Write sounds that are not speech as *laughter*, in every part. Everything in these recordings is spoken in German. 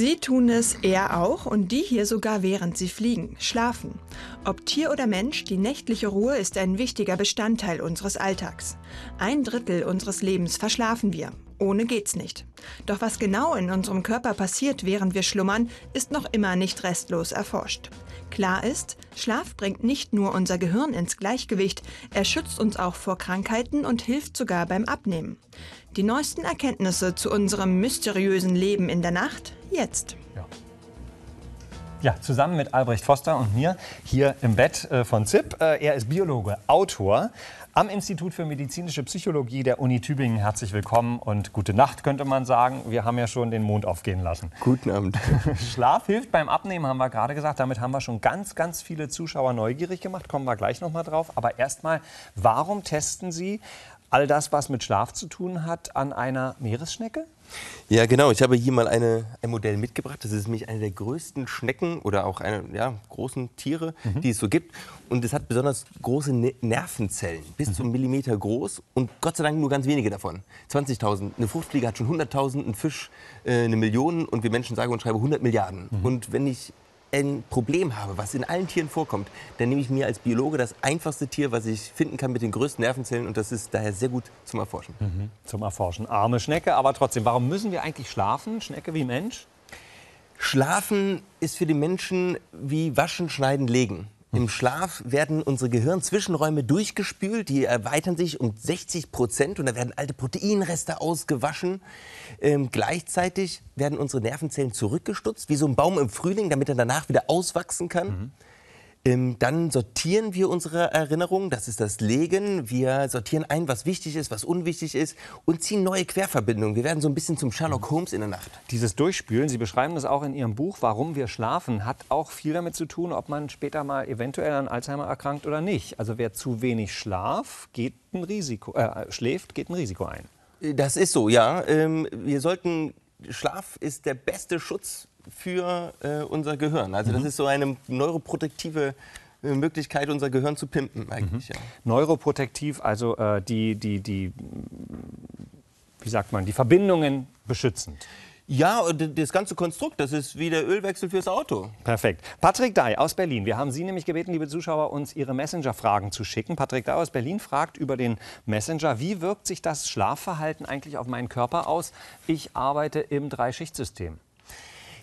Sie tun es er auch und die hier sogar während sie fliegen, schlafen. Ob Tier oder Mensch, die nächtliche Ruhe ist ein wichtiger Bestandteil unseres Alltags. Ein Drittel unseres Lebens verschlafen wir ohne geht's nicht. Doch was genau in unserem Körper passiert, während wir schlummern, ist noch immer nicht restlos erforscht. Klar ist, Schlaf bringt nicht nur unser Gehirn ins Gleichgewicht, er schützt uns auch vor Krankheiten und hilft sogar beim Abnehmen. Die neuesten Erkenntnisse zu unserem mysteriösen Leben in der Nacht jetzt. Ja. Ja, zusammen mit Albrecht Foster und mir hier im Bett äh, von ZIP. Äh, er ist Biologe, Autor, am Institut für medizinische Psychologie der Uni Tübingen. Herzlich willkommen und gute Nacht, könnte man sagen. Wir haben ja schon den Mond aufgehen lassen. Guten Abend. *laughs* Schlaf hilft beim Abnehmen, haben wir gerade gesagt. Damit haben wir schon ganz, ganz viele Zuschauer neugierig gemacht. Kommen wir gleich nochmal drauf. Aber erstmal, warum testen Sie all das, was mit Schlaf zu tun hat, an einer Meeresschnecke? Ja, genau. Ich habe hier mal eine, ein Modell mitgebracht. Das ist nämlich eine der größten Schnecken oder auch eine ja, großen Tiere, mhm. die es so gibt. Und es hat besonders große ne Nervenzellen, bis mhm. einem Millimeter groß und Gott sei Dank nur ganz wenige davon. 20.000. Eine Fruchtfliege hat schon 100.000, ein Fisch äh, eine Million und wir Menschen sagen und schreiben 100 Milliarden. Mhm. Und wenn ich ein Problem habe, was in allen Tieren vorkommt, dann nehme ich mir als Biologe das einfachste Tier, was ich finden kann mit den größten Nervenzellen und das ist daher sehr gut zum Erforschen. Mhm. Zum Erforschen. Arme Schnecke, aber trotzdem, warum müssen wir eigentlich schlafen, Schnecke wie Mensch? Schlafen ist für den Menschen wie waschen, schneiden, legen. Im Schlaf werden unsere Gehirnzwischenräume durchgespült, die erweitern sich um 60 Prozent und da werden alte Proteinreste ausgewaschen. Ähm, gleichzeitig werden unsere Nervenzellen zurückgestutzt, wie so ein Baum im Frühling, damit er danach wieder auswachsen kann. Mhm. Ähm, dann sortieren wir unsere Erinnerungen, das ist das Legen. Wir sortieren ein, was wichtig ist, was unwichtig ist und ziehen neue Querverbindungen. Wir werden so ein bisschen zum Sherlock mhm. Holmes in der Nacht. Dieses Durchspülen, Sie beschreiben das auch in Ihrem Buch, Warum wir schlafen, hat auch viel damit zu tun, ob man später mal eventuell an Alzheimer erkrankt oder nicht. Also wer zu wenig Schlaf geht ein Risiko, äh, schläft, geht ein Risiko ein. Äh, das ist so, ja. Ähm, wir sollten Schlaf ist der beste Schutz für äh, unser Gehirn. Also mhm. das ist so eine neuroprotektive äh, Möglichkeit, unser Gehirn zu pimpen eigentlich. Mhm. Ja. Neuroprotektiv, also äh, die, die, die, wie sagt man, die Verbindungen beschützend. Ja, das ganze Konstrukt, das ist wie der Ölwechsel fürs Auto. Perfekt. Patrick Day aus Berlin. Wir haben Sie nämlich gebeten, liebe Zuschauer, uns Ihre Messenger-Fragen zu schicken. Patrick Day aus Berlin fragt über den Messenger, wie wirkt sich das Schlafverhalten eigentlich auf meinen Körper aus? Ich arbeite im Dreischichtsystem.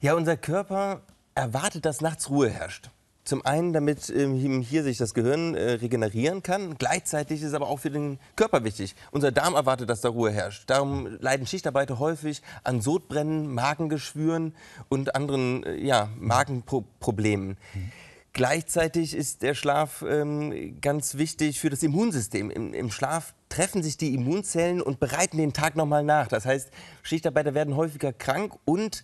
Ja, unser Körper erwartet, dass nachts Ruhe herrscht. Zum einen, damit ähm, hier sich das Gehirn äh, regenerieren kann. Gleichzeitig ist es aber auch für den Körper wichtig. Unser Darm erwartet, dass da Ruhe herrscht. Darum leiden Schichtarbeiter häufig an Sodbrennen, Magengeschwüren und anderen äh, ja, Magenproblemen. Mhm. Gleichzeitig ist der Schlaf ähm, ganz wichtig für das Immunsystem. Im, Im, Schlaf treffen sich die Immunzellen und bereiten den Tag nochmal nach. Das heißt, Schichtarbeiter werden häufiger krank und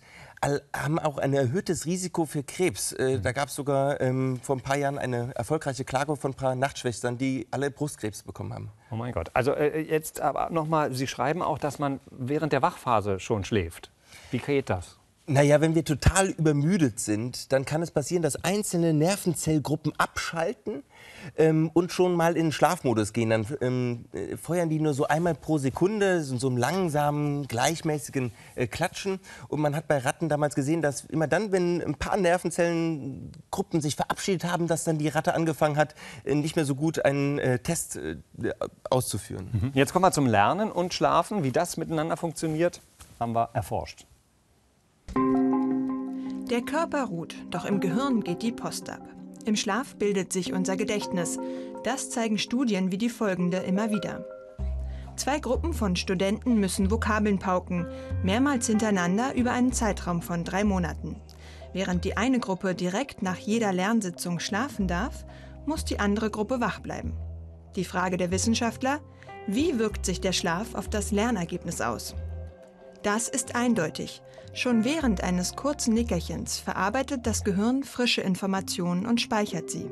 haben auch ein erhöhtes Risiko für Krebs. Äh, mhm. Da gab es sogar ähm, vor ein paar Jahren eine erfolgreiche Klage von ein paar Nachtschwestern, die alle Brustkrebs bekommen haben. Oh mein Gott. Also äh, jetzt aber nochmal, Sie schreiben auch, dass man während der Wachphase schon schläft. Wie geht das? Naja, wenn wir total übermüdet sind, dann kann es passieren, dass einzelne Nervenzellgruppen abschalten ähm, und schon mal in den Schlafmodus gehen. Dann ähm, äh, feuern die nur so einmal pro Sekunde, in so einem langsamen, gleichmäßigen äh, Klatschen. Und man hat bei Ratten damals gesehen, dass immer dann, wenn ein paar Nervenzellengruppen sich verabschiedet haben, dass dann die Ratte angefangen hat, äh, nicht mehr so gut einen äh, Test äh, auszuführen. Mhm. Jetzt kommen wir zum Lernen und Schlafen. Wie das miteinander funktioniert, haben wir erforscht. Der Körper ruht, doch im Gehirn geht die Post ab. Im Schlaf bildet sich unser Gedächtnis. Das zeigen Studien wie die folgende immer wieder. Zwei Gruppen von Studenten müssen Vokabeln pauken, mehrmals hintereinander über einen Zeitraum von drei Monaten. Während die eine Gruppe direkt nach jeder Lernsitzung schlafen darf, muss die andere Gruppe wach bleiben. Die Frage der Wissenschaftler, wie wirkt sich der Schlaf auf das Lernergebnis aus? Das ist eindeutig. Schon während eines kurzen Nickerchens verarbeitet das Gehirn frische Informationen und speichert sie.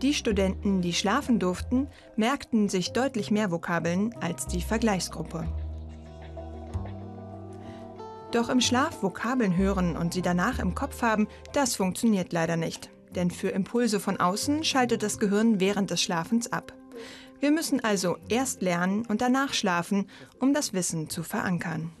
Die Studenten, die schlafen durften, merkten sich deutlich mehr Vokabeln als die Vergleichsgruppe. Doch im Schlaf Vokabeln hören und sie danach im Kopf haben, das funktioniert leider nicht. Denn für Impulse von außen schaltet das Gehirn während des Schlafens ab. Wir müssen also erst lernen und danach schlafen, um das Wissen zu verankern.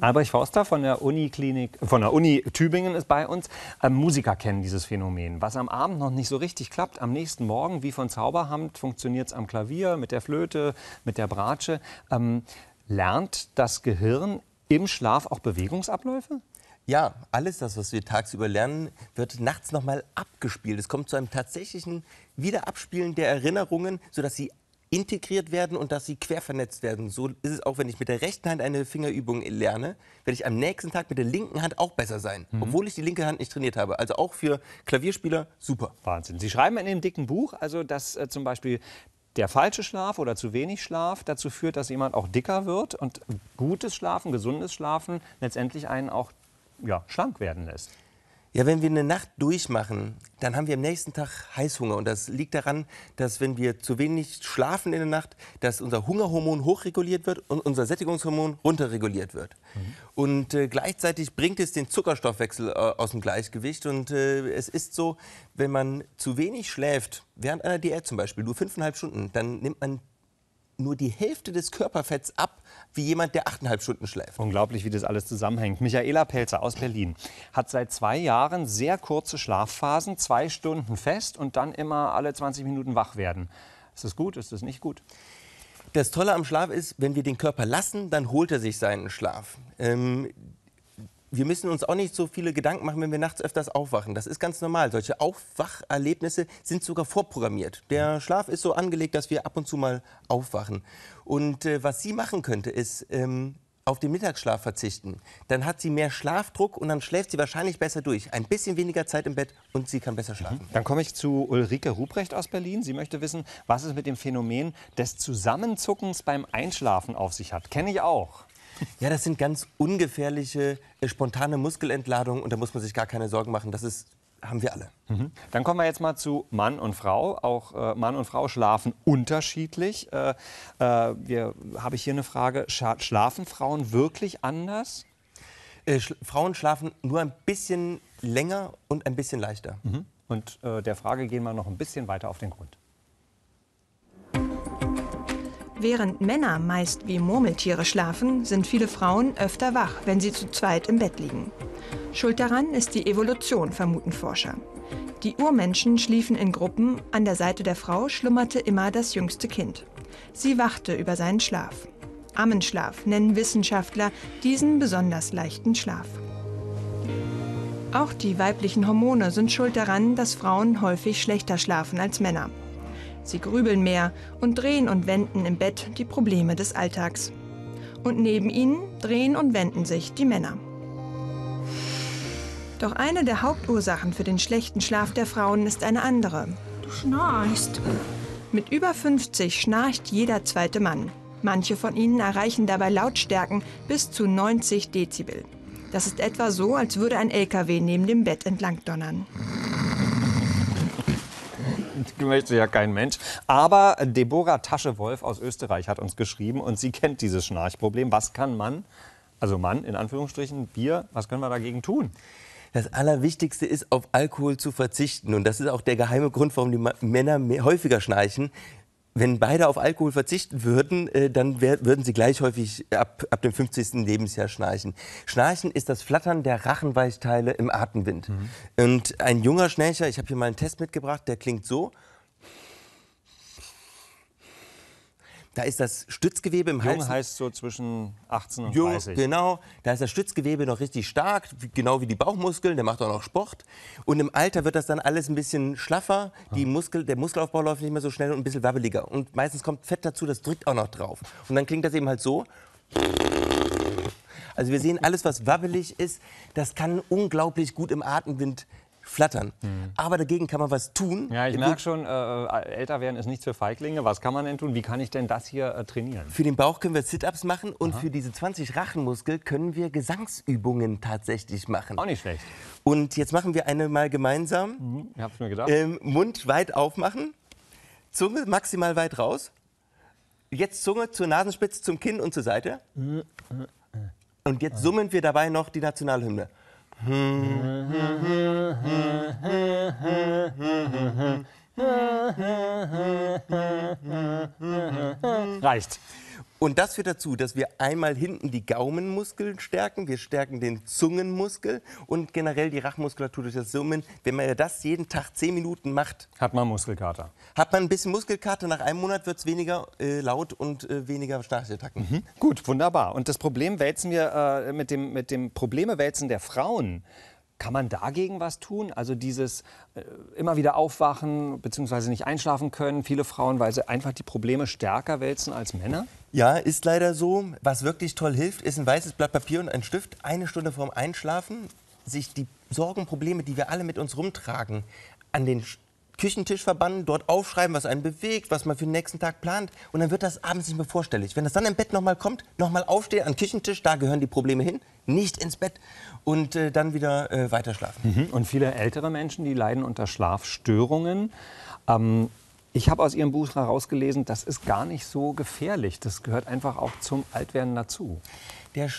Albrecht Forster von der Uniklinik, von der Uni Tübingen ist bei uns. Ähm, Musiker kennen dieses Phänomen. Was am Abend noch nicht so richtig klappt, am nächsten Morgen, wie von Zauberhand, funktioniert es am Klavier, mit der Flöte, mit der Bratsche. Ähm, lernt das Gehirn im Schlaf auch Bewegungsabläufe? Ja, alles das, was wir tagsüber lernen, wird nachts nochmal abgespielt. Es kommt zu einem tatsächlichen Wiederabspielen der Erinnerungen, sodass sie integriert werden und dass sie quer vernetzt werden. So ist es auch, wenn ich mit der rechten Hand eine Fingerübung lerne, werde ich am nächsten Tag mit der linken Hand auch besser sein, mhm. obwohl ich die linke Hand nicht trainiert habe. Also auch für Klavierspieler super. Wahnsinn. Sie schreiben in dem dicken Buch, also dass äh, zum Beispiel der falsche Schlaf oder zu wenig Schlaf dazu führt, dass jemand auch dicker wird und gutes Schlafen, gesundes Schlafen letztendlich einen auch ja, schlank werden lässt. Ja, wenn wir eine Nacht durchmachen, dann haben wir am nächsten Tag Heißhunger. Und das liegt daran, dass wenn wir zu wenig schlafen in der Nacht, dass unser Hungerhormon hochreguliert wird und unser Sättigungshormon runterreguliert wird. Mhm. Und äh, gleichzeitig bringt es den Zuckerstoffwechsel äh, aus dem Gleichgewicht. Und äh, es ist so, wenn man zu wenig schläft, während einer Diät zum Beispiel, nur fünfeinhalb Stunden, dann nimmt man nur die Hälfte des Körperfetts ab, wie jemand, der 8,5 Stunden schläft. Unglaublich, wie das alles zusammenhängt. Michaela Pelzer aus Berlin hat seit zwei Jahren sehr kurze Schlafphasen, zwei Stunden fest und dann immer alle 20 Minuten wach werden. Ist das gut? Ist das nicht gut? Das Tolle am Schlaf ist, wenn wir den Körper lassen, dann holt er sich seinen Schlaf. Ähm, wir müssen uns auch nicht so viele Gedanken machen, wenn wir nachts öfters aufwachen. Das ist ganz normal. Solche Aufwacherlebnisse sind sogar vorprogrammiert. Der Schlaf ist so angelegt, dass wir ab und zu mal aufwachen. Und äh, was sie machen könnte, ist ähm, auf den Mittagsschlaf verzichten. Dann hat sie mehr Schlafdruck und dann schläft sie wahrscheinlich besser durch. Ein bisschen weniger Zeit im Bett und sie kann besser schlafen. Mhm. Dann komme ich zu Ulrike Ruprecht aus Berlin. Sie möchte wissen, was es mit dem Phänomen des Zusammenzuckens beim Einschlafen auf sich hat. Kenne ich auch. Ja, das sind ganz ungefährliche, äh, spontane Muskelentladungen und da muss man sich gar keine Sorgen machen. Das ist haben wir alle. Mhm. Dann kommen wir jetzt mal zu Mann und Frau. Auch äh, Mann und Frau schlafen unterschiedlich. Äh, äh, Habe ich hier eine Frage. Scha schlafen Frauen wirklich anders? Äh, Sch Frauen schlafen nur ein bisschen länger und ein bisschen leichter. Mhm. Und äh, der Frage gehen wir noch ein bisschen weiter auf den Grund. Während Männer meist wie Murmeltiere schlafen, sind viele Frauen öfter wach, wenn sie zu zweit im Bett liegen. Schuld daran ist die Evolution, vermuten Forscher. Die Urmenschen schliefen in Gruppen, an der Seite der Frau schlummerte immer das jüngste Kind. Sie wachte über seinen Schlaf. Ammenschlaf nennen Wissenschaftler diesen besonders leichten Schlaf. Auch die weiblichen Hormone sind schuld daran, dass Frauen häufig schlechter schlafen als Männer. Sie grübeln mehr und drehen und wenden im Bett die Probleme des Alltags. Und neben ihnen drehen und wenden sich die Männer. Doch eine der Hauptursachen für den schlechten Schlaf der Frauen ist eine andere. Du schnarchst. Mit über 50 schnarcht jeder zweite Mann. Manche von ihnen erreichen dabei Lautstärken bis zu 90 Dezibel. Das ist etwa so, als würde ein LKW neben dem Bett entlang donnern möchte ja kein Mensch. Aber Deborah Taschewolf aus Österreich hat uns geschrieben und sie kennt dieses Schnarchproblem. Was kann man, also Mann in Anführungsstrichen, Bier, was können wir dagegen tun? Das Allerwichtigste ist, auf Alkohol zu verzichten. Und das ist auch der geheime Grund, warum die Männer häufiger schnarchen wenn beide auf Alkohol verzichten würden, äh, dann würden sie gleich häufig ab, ab dem 50. Lebensjahr schnarchen. Schnarchen ist das Flattern der Rachenweichteile im Atemwind. Mhm. Und ein junger Schnarcher, ich habe hier mal einen Test mitgebracht, der klingt so. Da ist das Stützgewebe im Jung Hals. heißt so zwischen 18 und Jung, 30. Genau, da ist das Stützgewebe noch richtig stark, genau wie die Bauchmuskeln, der macht auch noch Sport. Und im Alter wird das dann alles ein bisschen schlaffer, die Muskel, der Muskelaufbau läuft nicht mehr so schnell und ein bisschen wabbeliger. Und meistens kommt Fett dazu, das drückt auch noch drauf. Und dann klingt das eben halt so. Also wir sehen, alles, was wabbelig ist, das kann unglaublich gut im Atemwind flattern. Hm. Aber dagegen kann man was tun. Ja, ich merke schon, äh, äh, älter werden ist nichts für Feiglinge. Was kann man denn tun? Wie kann ich denn das hier äh, trainieren? Für den Bauch können wir Sit-Ups machen und Aha. für diese 20 Rachenmuskel können wir Gesangsübungen tatsächlich machen. Auch nicht schlecht. Und jetzt machen wir eine mal gemeinsam. Mhm, ich hab's mir gedacht. Ähm, Mund weit aufmachen, Zunge maximal weit raus. Jetzt Zunge zur Nasenspitze, zum Kinn und zur Seite. Äh, äh, und jetzt summen wir dabei noch die Nationalhymne. Reicht. Und das führt dazu, dass wir einmal hinten die Gaumenmuskeln stärken, wir stärken den Zungenmuskel und generell die Rachmuskulatur durch das Summen. Wenn man das jeden Tag zehn Minuten macht, hat man Muskelkater. Hat man ein bisschen Muskelkater, nach einem Monat wird es weniger äh, laut und äh, weniger Schnarchattacken. Mhm. Gut, wunderbar. Und das Problem wälzen wir äh, mit, dem, mit dem Problemewälzen der Frauen kann man dagegen was tun? Also dieses äh, immer wieder aufwachen bzw. nicht einschlafen können, viele Frauen, weil sie einfach die Probleme stärker wälzen als Männer? Ja, ist leider so. Was wirklich toll hilft, ist ein weißes Blatt Papier und ein Stift. Eine Stunde vorm Einschlafen sich die Sorgen, Probleme, die wir alle mit uns rumtragen, an den Küchentisch verbannen, dort aufschreiben, was einen bewegt, was man für den nächsten Tag plant. Und dann wird das abends nicht mehr vorstellig. Wenn das dann im Bett nochmal kommt, nochmal aufstehen, an den Küchentisch, da gehören die Probleme hin, nicht ins Bett und äh, dann wieder äh, weiter schlafen. Mhm. Und viele ältere Menschen, die leiden unter Schlafstörungen. Ähm, ich habe aus Ihrem Buch herausgelesen, das ist gar nicht so gefährlich. Das gehört einfach auch zum Altwerden dazu. Der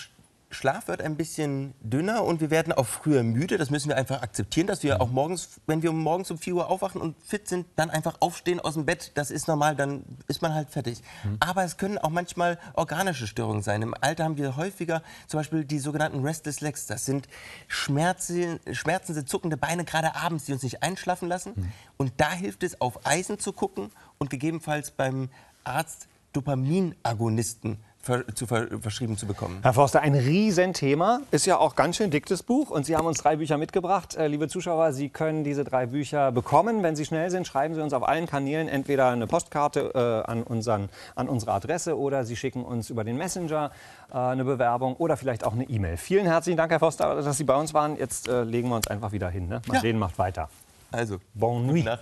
Schlaf wird ein bisschen dünner und wir werden auch früher müde. Das müssen wir einfach akzeptieren, dass wir auch morgens, wenn wir morgens um 4 Uhr aufwachen und fit sind, dann einfach aufstehen aus dem Bett. Das ist normal, dann ist man halt fertig. Mhm. Aber es können auch manchmal organische Störungen sein. Im Alter haben wir häufiger zum Beispiel die sogenannten Restless Legs. Das sind Schmerzen, schmerzende, zuckende Beine, gerade abends, die uns nicht einschlafen lassen. Mhm. Und da hilft es, auf Eisen zu gucken und gegebenenfalls beim Arzt Dopaminagonisten zu zu verschrieben zu bekommen. Herr Forster, ein Riesenthema. Ist ja auch ganz schön dickes Buch. Und Sie haben uns drei Bücher mitgebracht. Äh, liebe Zuschauer, Sie können diese drei Bücher bekommen. Wenn Sie schnell sind, schreiben Sie uns auf allen Kanälen entweder eine Postkarte äh, an, unseren, an unsere Adresse oder Sie schicken uns über den Messenger äh, eine Bewerbung oder vielleicht auch eine E-Mail. Vielen herzlichen Dank, Herr Forster, dass Sie bei uns waren. Jetzt äh, legen wir uns einfach wieder hin. Ne? Marleen ja. macht weiter. Also, bonne nuit.